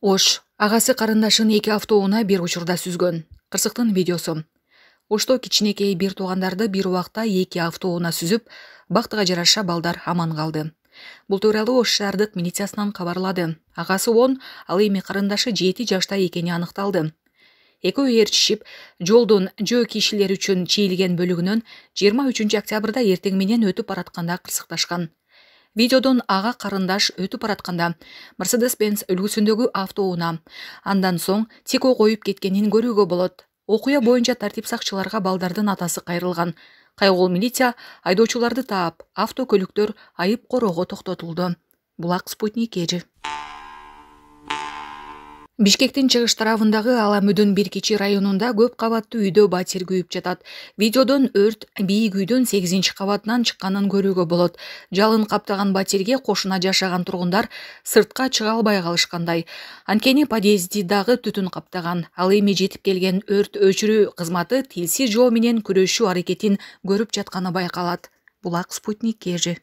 ош ағасы қарындашын екі автоуына бер учурда сүзгөн Қырсықтың видеосы. ошто кичинекей бир тоғандарды бир уақта екі автоунаа сүзіп бақтыға жараша балдар аман қалды. Бұл туралы ош шаардык милициясынан қабарлады. Ағасы он ал эми қарындашы жети жашта екені анықталды. Екі ээрчишип жолдун жөө кишилер үчүн чийилген бөлүгүнөн 23 октябрда эртең менен өтүп баратканда видеодон ага карындаш өтүп баратканда мерседес бенс үлгүсүндөгү автоунаа андан соң тико коюп кеткенин көрүүгө болот окуя боюнча тартип сакчыларга балдардын атасы кайрылган кайгуул милиция айдоочуларды таап автокөлүктөр айып короого токтотулду булак спутник эжи бишкектин чыгыш тарабындагы ала мүдүн бир кичи районунда көп кабаттуу үйдө батир күйүп жатат видеодон өрт бийик үйдүн сегизинчи кабатынан чыкканын көрүүгө болот жалын каптаган батирге кошуна жашаган тургундар сыртка чыга албай калышкандай анткени подъезди дагы түтүн каптаган ал эми жетип келген өрт өчүрүү кызматы тилсиз жоо менен күрөшүү аракетин көрүп жатканы байкалат булак спутник кежи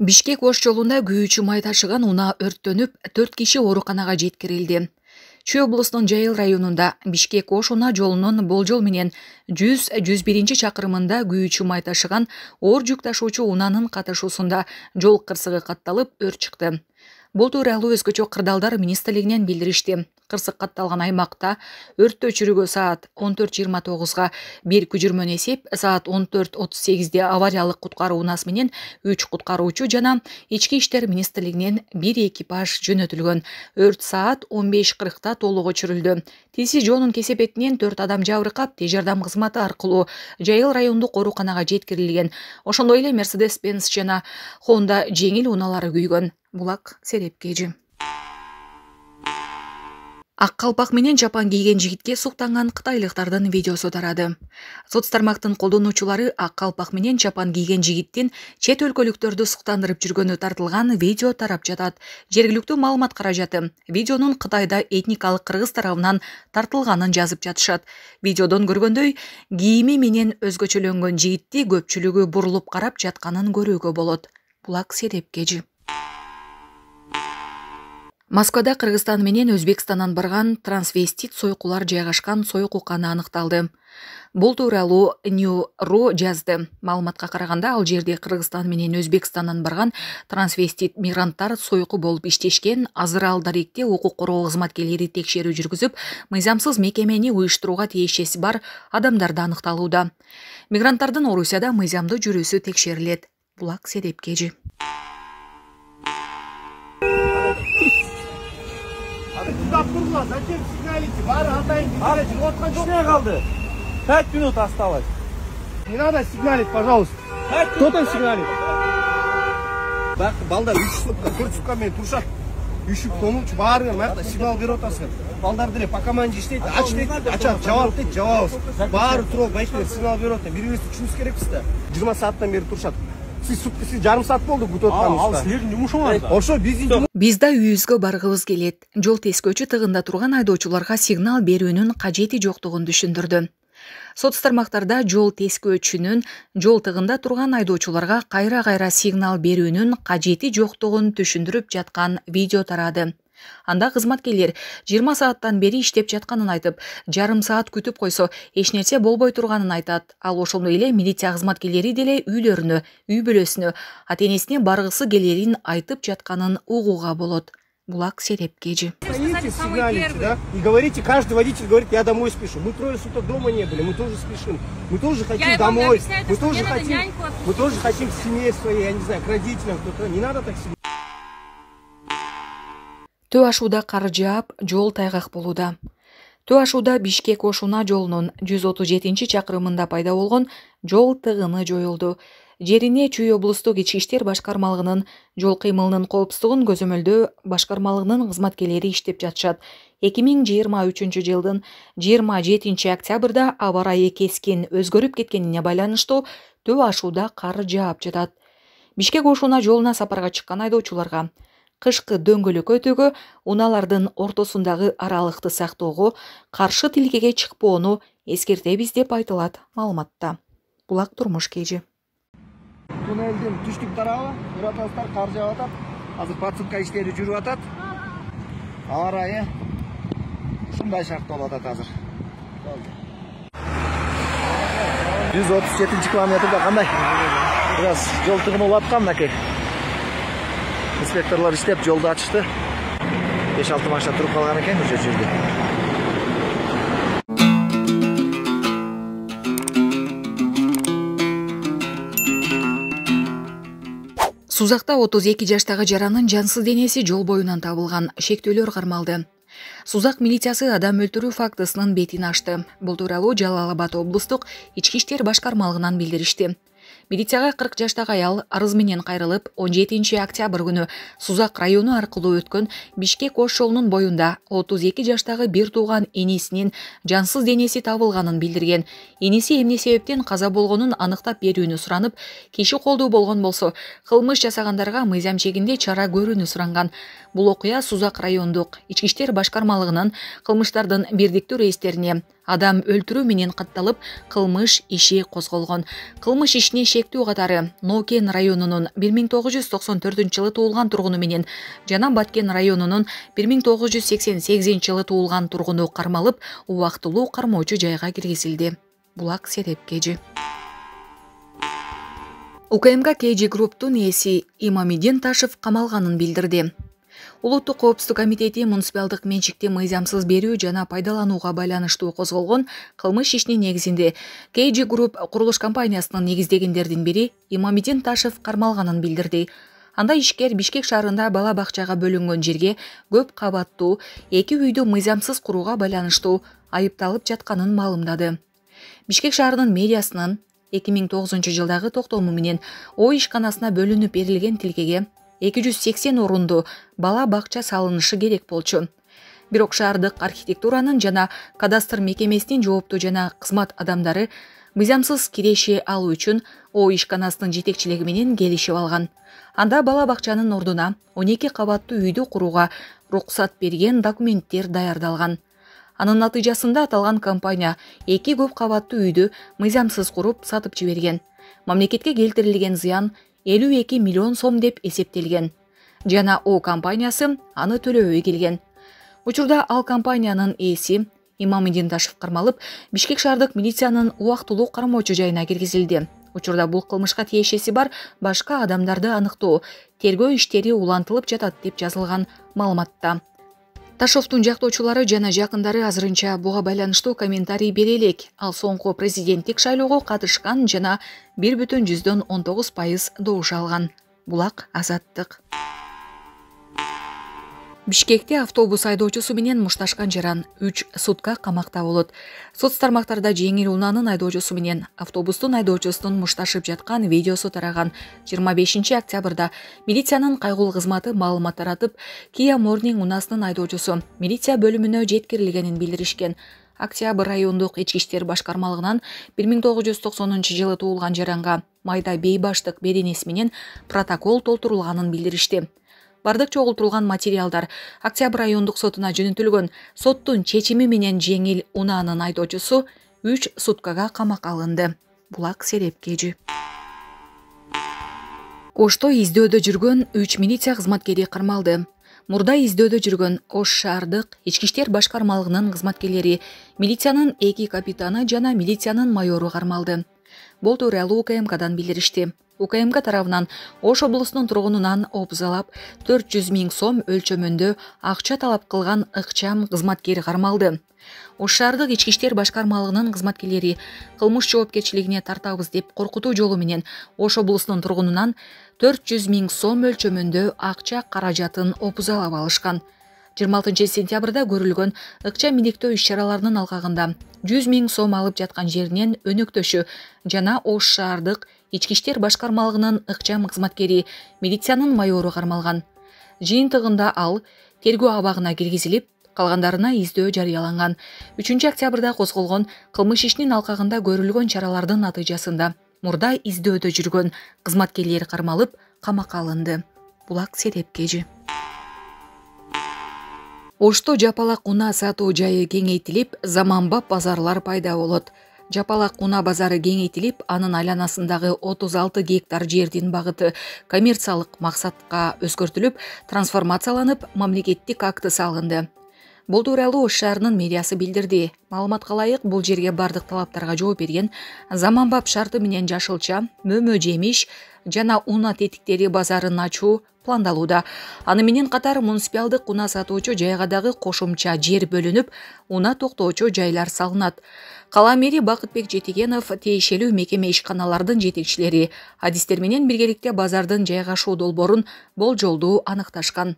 бишкек ош жолунда күйүүчү май ташыган унаа өрттөнүп төрт киши ооруканага жеткирилди чүй облусунун жайыл районунда бишкек ош унаа жолунун болжол менен жүз жүз биринчи чакырымында күйүүчү май ташыган оор жүк ташуучу унаанын катышуусунда жол кырсыгы катталып өрт чыкты бул тууралуу өзгөчө кырдаалдар министрлигинен билдиришти кырсык катталган аймакта өрттү өчүрүүгө саат он төрт жыйырма тогузга бир күжүрмөн эсеп саат он төрт отуз сегизде авариялык куткаруу унаасы менен үч куткаруучу жана ички иштер министрлигинен бир экипаж жөнөтүлгөн өрт саат он беш кыркта толук өчүрүлдү тиси жоонун кесепетинен төрт адам жабыркап тез жардам кызматы аркылуу жайыл райондук ооруканага жеткирилген ошондой эле мерседес бенс жана хонда жеңил унаалары күйгөн булак сереп кежи ак калпак менен чапан кийген жигитке суктанган кытайлыктардын видеосу тарады соц тармактын колдонуучулары ак калпак менен чапан кийген жигиттин чет өлкөлүктөрдү суктандырып жүргөнү тартылган видео тарап жатат жергиликтүү маалымат каражаты видеонун кытайда этникалык кыргыз тарабынан тартылганын жазып жатышат видеодон көргөндөй кийими менен өзгөчөлөнгөн жигитти көпчүлүгү бурулуп карап жатканын көрүүгө болот булак сереп kж москвада кыргызстан менен өзбекстандан барган трансвестит сойкулар жайгашкан сойку каны аныкталды бул тууралуу нью ру жазды маалыматка караганда ал жерде кыргызстан менен өзбекстандан барган трансвестит мигранттар сойку болуп иштешкен азыр ал даректе укук коргоо кызматкерлери текшерүү жүргүзүп мыйзамсыз мекемени уюштурууга тиешеси бар адамдарды аныкталууда мигранттардын орусияда мыйзамдуу жүрүүсү текшерилет булак седепкежи тоқтап тұрғыла зачем сигналите бәрі атайын деп жүріп отқан жоқ не қалды пять минут осталось не надо сигналить пожалуйста кто там сигналит бірақ балдар үш сутка төрт суткамен тұршақ үйшік тонушы баарыңар мына жақта сигнал беріп отырсыңар балдар деле по команде иштейт ач дейт ачабыз жабабыз дейт жабабыз баары туруп байкер сигнал берип атат бири бирибизди түшүнүбүз керекпиз да жыйырма сааттан бери турушат утки жарым саат болду күтүп атканыбызга ал силердин жумушуңар да ошо биздин биз да үйүбүзгө баргыбыз келет жол тескөөчү тыгында турган айдоочуларга сигнал берүүнүн кажети жоктугун түшүндүрдү соц тармактарда жол тескөөчүнүн жол тыгында турган айдоочуларга кайра кайра сигнал берүүнүн кажети жоктугун түшүндүрүп жаткан видео тарады анда кызматкерлер 20 сааттан бери иштеп жатканын айтып жарым саат күтүп койсо эч нерсе болбой турганын айтат ал ошондой эле милиция кызматкерлери деле үйлөрүнө үй бүлөсүнө ата энесине баргысы келерин айтып жатканын угууга болот булак серепкежи звоните и говорите каждый водитель говорит я домой спешу мы трое суток дома не были мы тоже спешим мы тоже хотим домой мы тоже хотим мы тоже хотим к семье своей я не знаю к родителям кто-то не надо так себе төө ашууда кар жаап жол тайгак болууда төө ашууда бишкек ошуна жолунун жүз отуз жетинчи чакырымында пайда болгон жол тыгыны жоюлду жерине чүй облустук ички иштер башкармалыгынын жол кыймылынын коопсуздугун көзөмөлдөө башкармалыгынын кызматкерлери иштеп жатышат эки миң жыйырма үчүнчү жылдын жыйырма жетинчи октябрда аба ырайы кескин өзгөрүп кеткенине байланыштуу төө ашууда кар жаап жатат бишкек ош жолуна сапарга чыккан айдоочуларга кышкы дөңгөлөк өтүүгө унаалардын ортосундагы аралыкты сактоого каршы тилкеге чыкпоону эскертебиз деп айтылат маалыматта булак турмуш кежи туннелдин түштүк тарабы көрүп атасыздар кар жаап атат азыр подсыпка иштери жүрүп атат аба ырайы ушундай шартта болуп атат азыр жүз отуз жетинчи километрде кандай бир аз жол тыгыны болуп аткан мынакей инспекторлар істеп жолды ашты беш алты машина тұрып қалған екен уже жерде сузакта 32 жаштағы жаранын жансыз денесі жол бойынан табылған шектөлер қармалды. Сузақ милициясы адам өлтүрүү фактысынын бетін ашты. Бұл туралы жалал абад облыстық, ички иштер башкармалыгынан билдиришти милицияга кырк жаштагы аял арыз менен кайрылып он жетинчи октябрь күнү сузак району аркылуу өткөн бишкек ош жолунун боюнда отуз эки жаштагы бир тууган энесинин жансыз денеси табылганын билдирген энеси эмне себептен каза болгонун аныктап берүүнү суранып киши колдуу болгон болсо кылмыш жасагандарга мыйзам чегинде чара көрүүнү суранган бул окуя сузак райондук ички иштер башкармалыгынын кылмыштардын бирдиктүү реестерине адам өлтүрүү менен катталып кылмыш иши козголгон кылмыш ишине шектүү катары ноокен районунун бир миң тогуз жүз токсон төртүнчү жылы туулган тургуну менен жана баткен районунун бир миң тогуз жүз сексен сегизинчи жылы туулган тургуну кармалып убактылуу кармоочу жайга киргизилди булак седеп кежи укмк kg групптун ээси имамидин ташев камалганын билдирди улуттук коопсуздук комитети муниципалдык менчикти мыйзамсыз берүү жана пайдаланууга байланыштуу козголгон кылмыш ишинин негизинде kg групп курулуш компаниясынын негиздегендердин бири имамидин ташев кармалганын билдирди анда ишкер бишкек шаарында бала бакчага бөлүнгөн жерге көп кабаттуу эки үйдү мыйзамсыз курууга байланыштуу айыпталып жатканын маалымдады бишкек шаарынын мэриясынын эки миң тогузунчу жылдагы токтому менен ой ишканасына бөлүнүп берилген тилкеге эки жүз сексен орунду бала бакча салынышы керек болчу бирок шаардык архитектуранын жана кадастр мекемесинин жооптуу жана кызмат адамдары мыйзамсыз киреше алуу үчүн о ишканасынын жетекчилиги менен келишип алган анда бала бакчанын ордуна он эки кабаттуу үйдү курууга уруксат берген документтер даярдалган анын натыйжасында аталган компания эки көп кабаттуу үйдү мыйзамсыз куруп сатып жиберген мамлекетке келтирилген зыян элүү эки миллион сом деп эсептелген жана о компаниясы аны төлөбөй келген учурда ал компаниянын ээси имамидин ташев кармалып бишкек шаардык милициянын убактылуу кармоочу жайына киргизилди учурда бул кылмышка тиешеси бар башка адамдарды аныктоо тергөө иштери улантылып жатат деп жазылган маалыматта ташовдун жактоочулары жана жакындары азырынча буга байланыштуу комментарий бере элек ал соңку президенттик шайлоого катышкан жана бир бүтүн жүздөн он тогуз пайыз добуш алган булак азаттык бишкекте автобус айдоочусу менен мушташкан жаран үч сутка камакта болот соц тармактарда жеңил унаанын айдоочусу менен автобустун айдоочусунун мушташып жаткан видеосу тараган жыйырма бешинчи октябрда милициянын кайгыл кызматы маалымат таратып кия Morning унаасынын айдоочусу милиция бөлүмүнө жеткирилгенин билдиришкен октябрь райондук ички иштер башкармалыгынан бир миң тогуз жүз токсонунчу жылы туулган жаранга майда бейбаштык беренеси менен протокол толтурулганын билдиришти баардык чогултурулган материалдар октябрь райондук сотуна жөнөтүлгөн соттун чечими менен жеңил унаанын айдоочусу үч суткага камакка алынды булак сереп кg ошто издөөдө жүргөн үч милиция кызматкери кармалды мурда издөөдө жүргөн ош шаардык ички иштер башкармалыгынын кызматкерлери милициянын эки капитаны жана милициянын майору кармалды бул тууралуу укмкдан билдиришти укмк тарабынан ош облусунун тургунунан обзалап төрт жүз миң сом өлчөмүндө акча талап кылган ыкчам кызматкер кармалды ош шаардык ички иштер башкармалыгынын кызматкерлери кылмыш жоопкерчилигине тартабыз деп коркутуу жолу менен ош облусунун тургунунан төрт жүз миң сом өлчөмүндө акча каражатын обзалап алышкан 26 сентябрда көрүлгөн ұқча минектөө иш чараларынын алкагында жүз миң сом алып жаткан жеринен өнөктөшү жана ош шаардык ички иштер башкармалыгынын ыкчам кызматкери милициянын майору кармалган жыйынтыгында ал тергөө абагына киргизилип калгандарына издөө жарыяланган үчүнчү октябрда козголгон кылмыш ишинин алкагында көрүлгөн чаралардын натыйжасында мурда издөөдө жүргөн кызматкерлер кармалып камакка алынды булак кежі ошто жапалақ ұна сатуу жайы кеңейтилип заманбап базарлар пайда болот Жапалақ ұна базары кеңейтилип анын айланасындагы 36 гектар жердин багыты коммерциялык максатка өзгөртүлүп трансформацияланып мамлекеттик акты салынды. бул тууралуу ош шаарынын мэриясы билдирди маалыматка ылайык бул жерге бардык талаптарға жооп берген заманбап шарты менен жашылча мөмө жемиш жана уна тетиктери базарын ачуу пландалууда аны менен катар муниципиалдык унаа сатуучу жайга дагы кошумча жер бөлүнүп унаа токтоочу жайлар салынат калаа мэри бакытбек жетигенов тиешелүү мекеме ишканалардын жетекчилери адистер менен биргеликте базардын жайгашуу долбоорун болжолдуу аныкташкан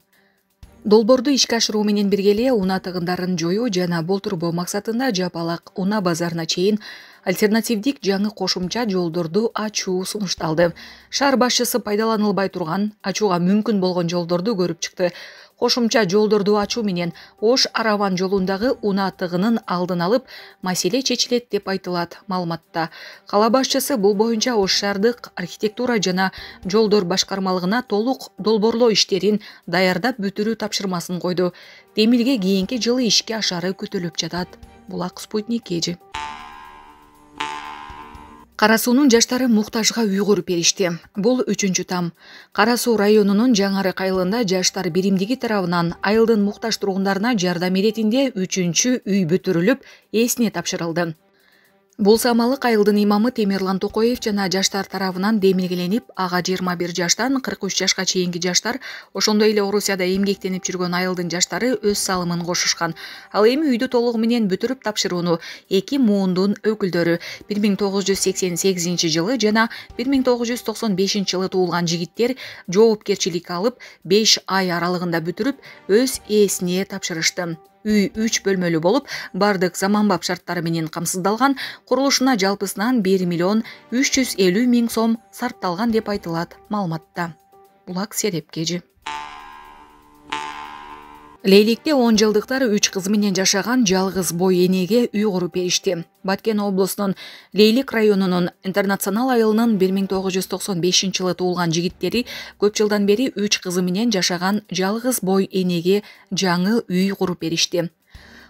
долбоорду ишке ашыруу менен бирге эле унаа тыгындарын жоюу жана болтурбоо максатында жапалак унаа базарына чейин альтернативдик жаңы кошумча жолдорду ачуу сунушталды шаар башчысы пайдаланылбай турган ачууга мүмкүн болгон жолдорду көрүп чыкты кошумча жолдорду ачуу менен ош араван жолундагы унаа тыгынын алдын алып маселе чечилет деп айтылат маалыматта кала башчысы бул боюнча ош шаардык архитектура жана жолдор башкармалыгына толук долбоорлоо иштерин даярдап бүтүрүү тапшырмасын койду демилге кийинки жылы ишке ашары күтүлүп жатат булак спутник kg кара суунун жаштары муктажга үй куруп беришти бул үчүнчү там кара суу районунун жаңы айылында жаштар биримдиги тарабынан айылдын муктаж тургундарына жардам иретинде үчүнчү үй бүтүрүлүп ээсине тапшырылды бул самалык айылдын имамы темирлан токоев жана жаштар тарабынан демилгеленип ага жыйырма бир жаштан кырк үч жашка чейинки жаштар ошондой эле орусияда эмгектенип жүргөн айылдын жаштары өз салымын кошушкан ал эми үйдү толугу менен бүтүрүп тапшырууну эки муундун өкүлдөрү бир миң тогуз жүз сексен сегизинчи жылы жана бир миң тогуз жүз токсон бешинчи жылы туулган жигиттер жоопкерчиликке алып беш ай аралыгында бүтүрүп өз ээсине тапшырышты үй үч бөлмөлүү болуп бардык заманбап шарттары менен камсыздалган курулушуна жалпысынан бир миллион үч жүз элүү миң сом сарпталган деп айтылат маалыматта булак серепкежи лейликте он жылдыктар үч кызы менен жашаган жалгыз бой энеге үй куруп беришти баткен облусунун лейлик районунун интернационал айылынын бир миң тогуз жүз токсон бешинчи жылы туулган жигиттери көп жылдан бери үч кызы менен жашаган жалгыз бой энеге жаңы үй куруп беришти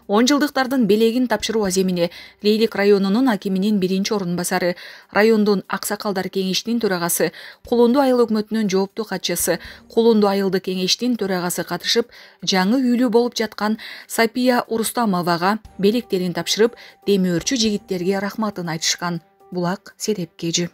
он жылдыктардын белегин тапшыруу аземине лейлек районунун акиминин биринчи орун басары райондун аксакалдар кеңешинин төрагасы кулунду айыл өкмөтүнүн жооптуу катчысы кулунду айылдык кеңештин төрагасы катышып жаңы үйлүү болуп жаткан сапия урустамовага белектерин тапшырып демөөрчү жигиттерге рахматын айтышкан булак серепкежи